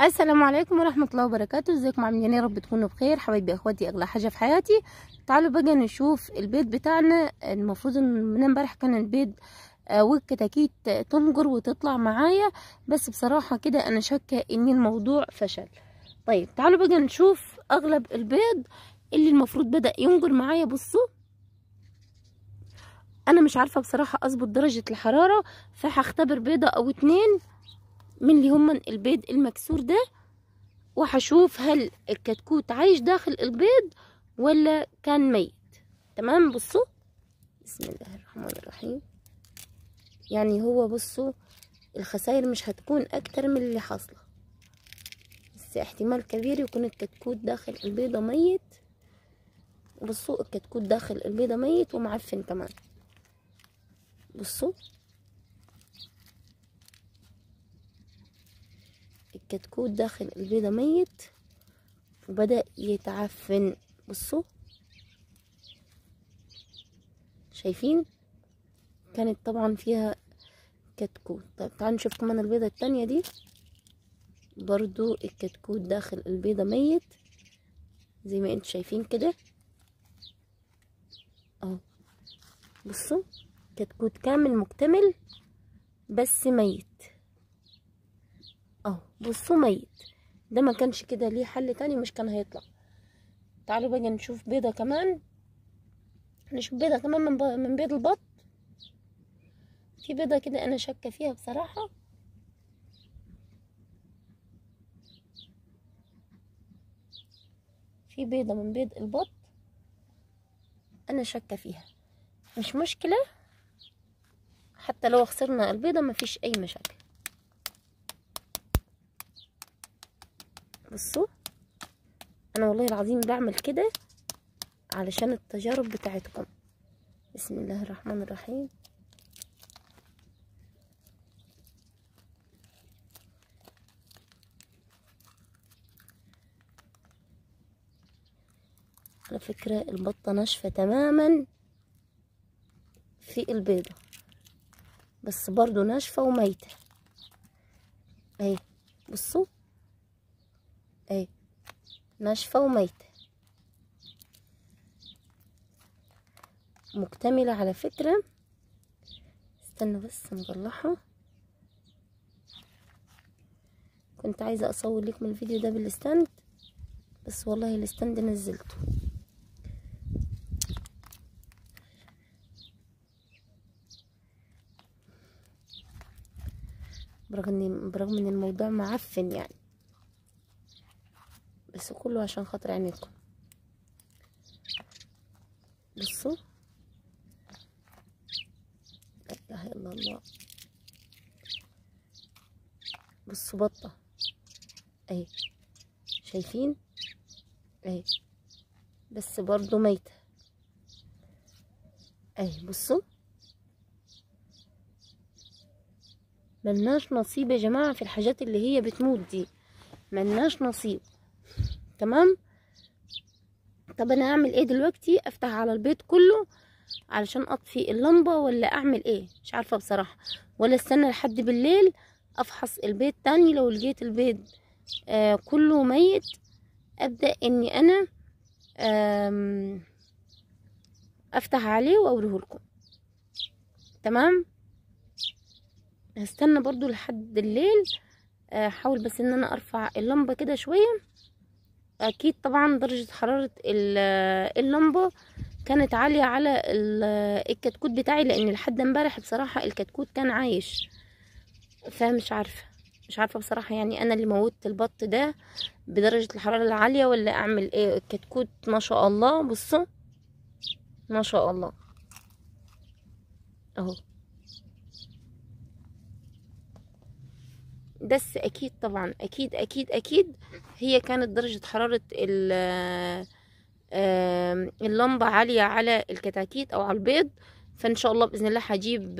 السلام عليكم ورحمه الله وبركاته ازيكم عاملين ايه؟ يا رب تكونوا بخير حبايبي اخواتي اغلى حاجه في حياتي تعالوا بقى نشوف البيت بتاعنا المفروض ان من امبارح كان البيت آه، والكتاكيت تنجر وتطلع معايا بس بصراحه كده انا شاكه ان الموضوع فشل طيب تعالوا بقى نشوف اغلب البيض اللي المفروض بدا ينجر معايا بصوا انا مش عارفه بصراحه اظبط درجه الحراره فهختبر بيضه او اتنين من اللي هم البيض المكسور ده وهشوف هل الكتكوت عايش داخل البيض ولا كان ميت تمام بصوا بسم الله الرحمن الرحيم يعني هو بصوا الخسائر مش هتكون اكتر من اللي حاصله بس احتمال كبير يكون الكتكوت داخل البيضه ميت بصوا الكتكوت داخل البيضه ميت ومعفن كمان بصوا الكتكوت داخل البيضة ميت وبدأ يتعفن بصوا شايفين كانت طبعا فيها كتكوت طيب تعالوا نشوف كمان البيضة التانية دي برضو الكتكوت داخل البيضة ميت زي ما انتوا شايفين كده اهو بصوا كتكوت كامل مكتمل بس ميت اهو بصوا ميت ده ما كانش كده ليه حل تاني مش كان هيطلع تعالوا بقى نشوف بيضة كمان نشوف بيضة كمان من, ب... من بيض البط في بيضة كده انا شاكة فيها بصراحة في بيضة من بيض البط انا شاكة فيها مش مشكلة حتى لو خسرنا البيضة مفيش اي مشاكل بصوا انا والله العظيم بعمل كده علشان التجارب بتاعتكم بسم الله الرحمن الرحيم على فكرة البطة ناشفة تماما في البيضة بس برضو ناشفة وميتة اهي بصوا اي ناشفة وميتة مكتملة على فكرة استنى بس نطلعها كنت عايزة اصور لكم الفيديو ده بالاستند بس والله الاستند نزلته برغم ان الموضوع معفن يعني بس كله عشان خاطر عينيكم بصوا لا اله الا الله بصوا بطة اهي شايفين اهي بس برضو ميتة اهي بصوا ملناش نصيب يا جماعة في الحاجات اللي هي بتموت دي ملناش نصيب تمام طب انا هعمل ايه دلوقتي افتح على البيض كله علشان اطفي اللمبه ولا اعمل ايه مش عارفه بصراحه ولا استنى لحد بالليل افحص البيض تاني لو لقيت البيض آه كله ميت ابدا اني انا افتح عليه واوريه لكم تمام هستنى برضو لحد الليل احاول آه، بس ان انا ارفع اللمبه كده شويه اكيد طبعا درجة حرارة اللمبة كانت عالية على الكتكوت بتاعي لان لحد امبارح بصراحة الكتكوت كان عايش فمش عارفة مش عارفة بصراحة يعني انا اللي موت البط ده بدرجة الحرارة العالية ولا اعمل ايه الكتكوت ما شاء الله بصوا ما شاء الله اهو بس اكيد طبعا اكيد اكيد اكيد هي كانت درجة حرارة اللمبة عالية على الكتاكيت او على البيض فان شاء الله باذن الله هجيب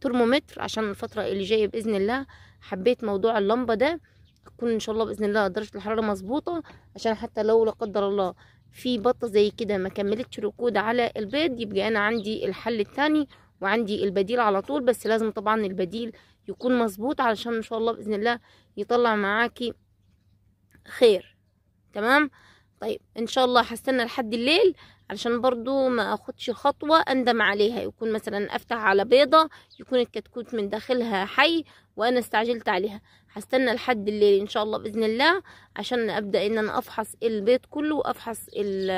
ترمومتر عشان الفترة اللي جاية باذن الله حبيت موضوع اللمبة ده تكون ان شاء الله باذن الله درجة الحرارة مظبوطة عشان حتى لو لا قدر الله في بطة زي كده ما كملتش ركود على البيض يبقى انا عندي الحل الثاني وعندي البديل على طول بس لازم طبعا البديل يكون مظبوط علشان ان شاء الله باذن الله يطلع معاكي خير تمام طيب ان شاء الله هستنى لحد الليل علشان برضو ما اخدش خطوة اندم عليها يكون مثلا افتح على بيضة يكون الكتكوت من داخلها حي وانا استعجلت عليها هستنى لحد الليل ان شاء الله باذن الله عشان ابدا ان انا افحص البيض كله وافحص ال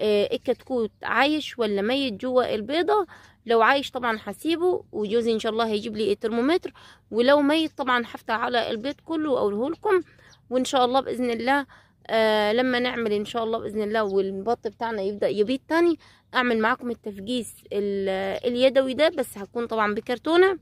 الكتكوت آه، عايش ولا ميت جوه البيضه لو عايش طبعا هسيبه وجوزي ان شاء الله هيجيب لي الترمومتر ولو ميت طبعا هفتح على البيض كله واقوله لكم وان شاء الله باذن الله آه لما نعمل ان شاء الله باذن الله والبط بتاعنا يبدا يبيض تاني اعمل معاكم التفجيس اليدوي ده بس هكون طبعا بكرتونه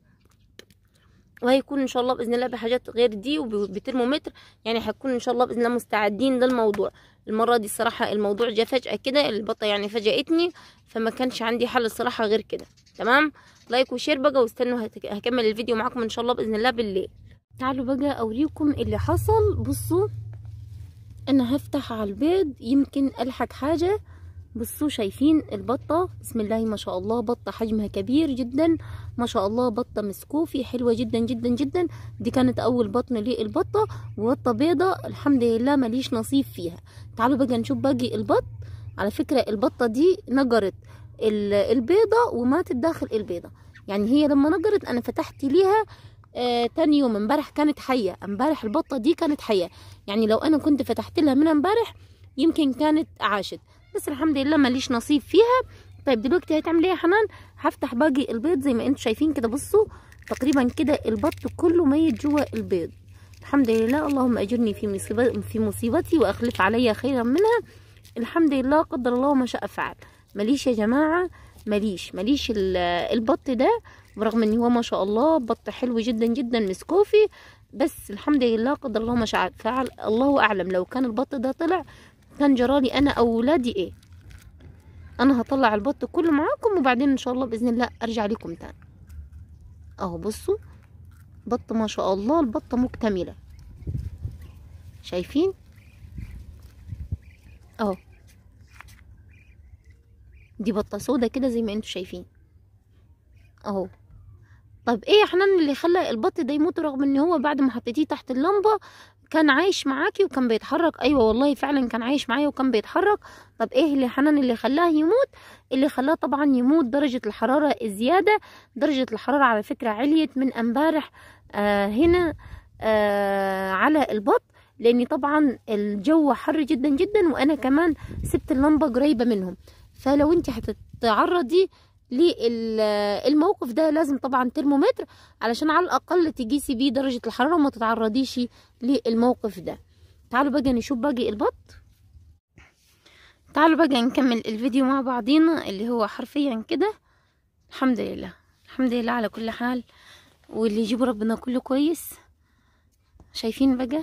وهيكون ان شاء الله باذن الله بحاجات غير دي وبترمومتر يعني هنكون ان شاء الله باذن الله مستعدين للموضوع المره دي الصراحه الموضوع جه فجاه كده البطه يعني فاجئتني فما كانش عندي حل الصراحه غير كده تمام لايك وشير بقى واستنوا هكمل الفيديو معاكم ان شاء الله باذن الله بالليل تعالوا بقى اوريكم اللي حصل بصوا انا هفتح على البيض يمكن الحق حاجه بصوا شايفين البطة بسم الله ما شاء الله بطة حجمها كبير جدا ما شاء الله بطة مسكوفي حلوة جدا جدا جدا دي كانت اول بطن للبطة وبطة بيضة الحمد لله مليش نصيب فيها تعالوا بقى نشوف باقي البط على فكرة البطة دي نجرت البيضة وماتت داخل البيضة يعني هي لما نجرت انا فتحت ليها آه تاني يوم امبارح كانت حية امبارح البطة دي كانت حية يعني لو انا كنت فتحت لها من امبارح يمكن كانت عاشت بس الحمد لله ماليش نصيب فيها طيب دلوقتي هتعمل ايه يا حنان هفتح باقي البيض زي ما انتم شايفين كده بصوا تقريبا كده البط كله ميت جوه البيض الحمد لله اللهم اجرني في مصيبتي في مصيبتي واخلف عليا خيرا منها الحمد لله قدر الله ما شاء فعل ماليش يا جماعه ماليش ماليش البط ده برغم ان هو ما شاء الله بط حلو جدا جدا مسكوفي بس الحمد لله قدر الله ما شاء فعل الله اعلم لو كان البط ده طلع كان جرالي انا او ولادي ايه انا هطلع البط كله معاكم وبعدين ان شاء الله باذن الله ارجع لكم تاني اهو بصوا بط ما شاء الله البطه مكتمله شايفين اهو دي بطه سودة كده زي ما انتم شايفين اهو طب ايه يا حنان اللي خلى البط ده يموت رغم ان هو بعد ما حطيتيه تحت اللمبه كان عايش معاكي وكان بيتحرك ايوه والله فعلا كان عايش معايا وكان بيتحرك طب ايه اللي حنان اللي خلاه يموت اللي خلاه طبعا يموت درجه الحراره الزياده درجه الحراره على فكره عليت من امبارح آه هنا آه على البط لان طبعا الجو حر جدا جدا وانا كمان سبت اللمبه قريبه منهم فلو انت هتتعرضي للموقف ده لازم طبعا ترمومتر علشان على الاقل تقيسي بيه درجه الحراره وما تتعرضيش للموقف ده تعالوا بقى نشوف باقي البط تعالوا بقى نكمل الفيديو مع بعضينا اللي هو حرفيا كده الحمد لله الحمد لله على كل حال واللي يجيبه ربنا كله كويس شايفين بقى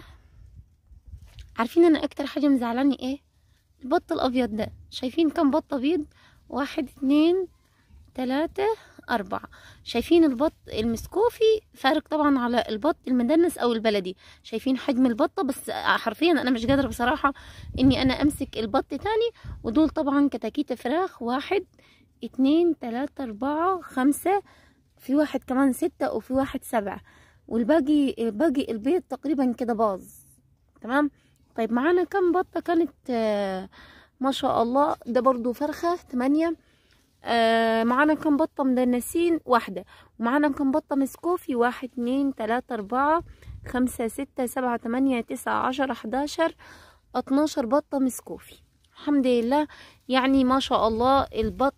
عارفين انا اكتر حاجه مزعلاني ايه البط الابيض ده شايفين كم بط ابيض واحد اتنين تلاتة أربعة شايفين البط المسكوفي فارق طبعا على البط المدنس أو البلدي شايفين حجم البطة بس حرفيا أنا مش قادرة بصراحة إني أنا أمسك البط تاني ودول طبعا كتاكيت فراخ واحد اتنين تلاتة أربعة خمسة في واحد كمان ستة وفي واحد سبعة والباقي باقي البيض تقريبا كده باظ تمام طيب معانا كم بطة كانت آه، ما شاء الله ده برضو فرخة تمانية آه، معانا كم بطة مدنسين واحدة ومعانا كم بطة مسكوفي واحد اتنين تلاتة اربعة خمسة ستة سبعة تمانية تسعة عشرة احداشر اتناشر بطة مسكوفي الحمد لله يعني ما شاء الله البط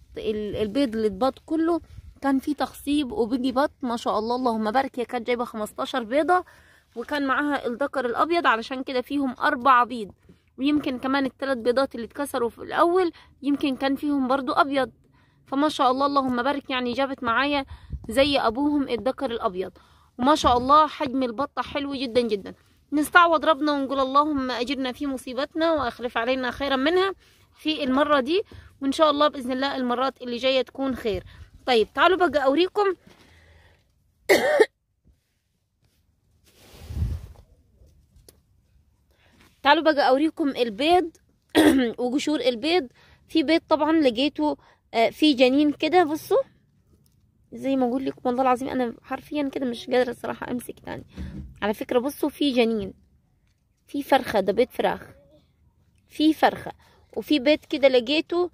البيض اللي اتبط كله كان فيه تخصيب وبيجي بط ما شاء الله اللهم بارك هي كانت جايبة خمستاشر بيضة وكان معاها الذكر الابيض علشان كده فيهم اربع بيض ويمكن كمان التلات بيضات اللي اتكسروا في الاول يمكن كان فيهم برضو ابيض فما شاء الله اللهم بارك يعني جابت معايا زي ابوهم الذكر الابيض وما شاء الله حجم البطه حلو جدا جدا نستعوض ربنا ونقول اللهم اجرنا في مصيبتنا واخلف علينا خيرا منها في المره دي وان شاء الله باذن الله المرات اللي جايه تكون خير طيب تعالوا بقى اوريكم تعالوا بقى اوريكم البيض وقشور البيض في بيض طبعا لقيته آه، في جنين كده بصوا زي ما اقول لكم والله العظيم انا حرفيا كده مش قادره الصراحه امسك تاني على فكره بصوا في جنين في فرخه ده بيت فراخ في فرخه وفي بيت كده لقيته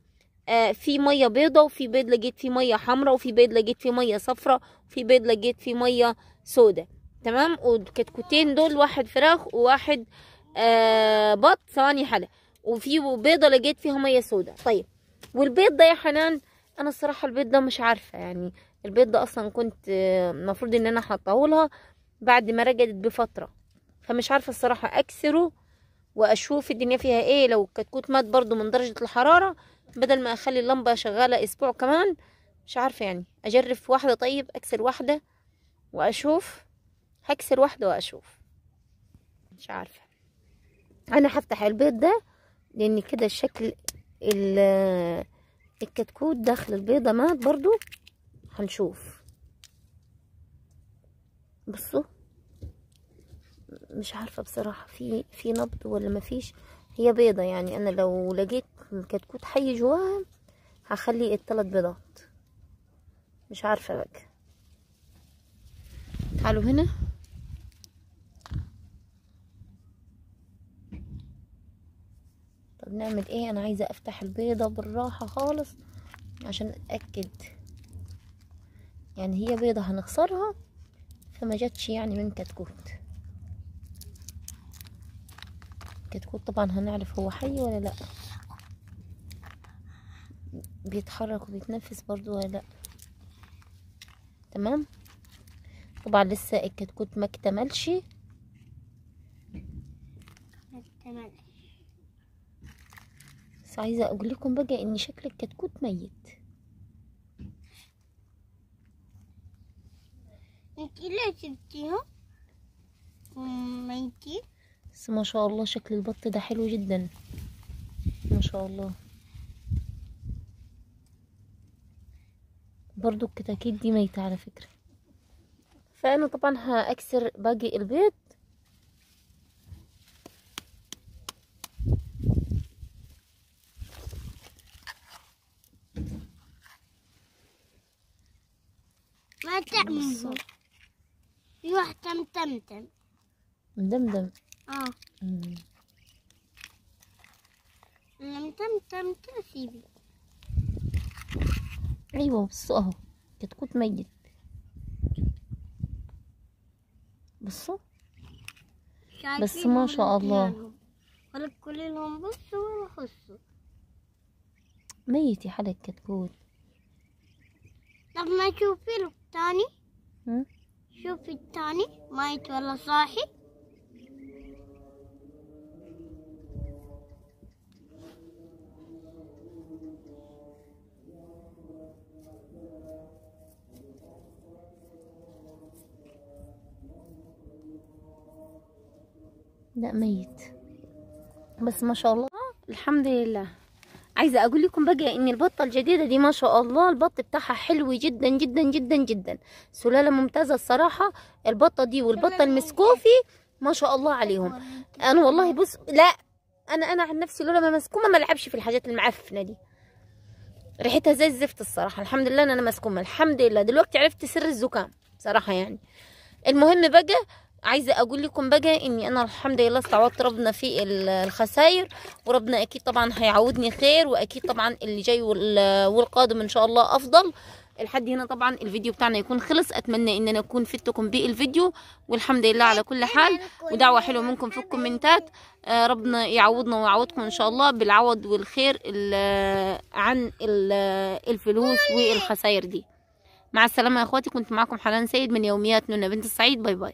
آه في ميه بيضة وفي بيض لقيت فيه ميه حمراء وفي بيض لقيت فيه ميه صفراء وفي بيض لقيت فيه ميه سودا تمام والكتكوتين دول واحد فراخ وواحد آه بط ثواني حلا وفي بيضه لقيت فيها ميه سودا طيب والبيض ده يا حنان انا الصراحه البيض ده مش عارفه يعني البيض ده اصلا كنت آه، المفروض ان انا حطاه بعد ما رجدت بفتره فمش عارفه الصراحه اكسره واشوف الدنيا فيها ايه لو الكتكوت مات برضو من درجه الحراره بدل ما اخلي اللمبه شغاله اسبوع كمان مش عارفه يعني اجرف واحده طيب اكسر واحده واشوف هكسر واحده واشوف مش عارفه انا هفتح البيض ده لان كده الشكل الكتكوت داخل البيضة مات برضو هنشوف بصوا مش عارفة بصراحة في في نبض ولا مفيش هي بيضة يعني انا لو لقيت كتكوت حي جواها هخلي التلات بيضات مش عارفة بقى تعالوا هنا بنعمل ايه انا عايزة افتح البيضة بالراحة خالص عشان اتأكد يعني هي بيضة هنخسرها فما جاتش يعني من كتكوت كتكوت طبعا هنعرف هو حي ولا لا بيتحرك وبيتنفس برضو ولا لا تمام طبعا لسه الكتكوت ما اكتملش ما اكتملش بس عايزه اقول لكم بقى ان شكل الكتكوت ميت انت اللي سبتيهم ميتين بس ما شاء الله شكل البط ده حلو جدا ما شاء الله برضو الكتاكيت دي ميتة على فكرة فأنا طبعا هكسر باقي البيض تعمل يروح تم تم تم دمدم اه لم تم تم تسيبي ايوه بصوا اهو كتكوت ميت بصوا بس ما شاء الله ولك كلهم بصوا ولا خصوا ميت يا حالك كتكوت طب ما تشوفي له الثاني شوفي الثاني ميت ولا صاحي لا ميت بس ما شاء الله آه، الحمد لله عايزه اقول لكم بقى ان البطه الجديده دي ما شاء الله البط بتاعها حلو جدا جدا جدا جدا سلاله ممتازه الصراحه البطه دي والبطه المسكوفي ما شاء الله عليهم انا والله بص لا انا انا عن نفسي لولا ما مسكومه ما العبش في الحاجات المعفنه دي ريحتها زي الزفت الصراحه الحمد لله ان انا مسكومه الحمد لله دلوقتي عرفت سر الزكام صراحه يعني المهم بقى عايزه اقول لكم بقى اني انا الحمد لله استعوضت ربنا في الخسائر وربنا اكيد طبعا هيعوضني خير واكيد طبعا اللي جاي والقادم ان شاء الله افضل لحد هنا طبعا الفيديو بتاعنا يكون خلص اتمنى ان انا اكون فدتكم بالفيديو والحمد لله على كل حال ودعوه حلوه منكم في الكومنتات آه، ربنا يعوضنا ويعوضكم ان شاء الله بالعوض والخير عن الفلوس والخسائر دي مع السلامه يا اخواتي كنت معاكم حنان سيد من يوميات نونا بنت السعيد باي باي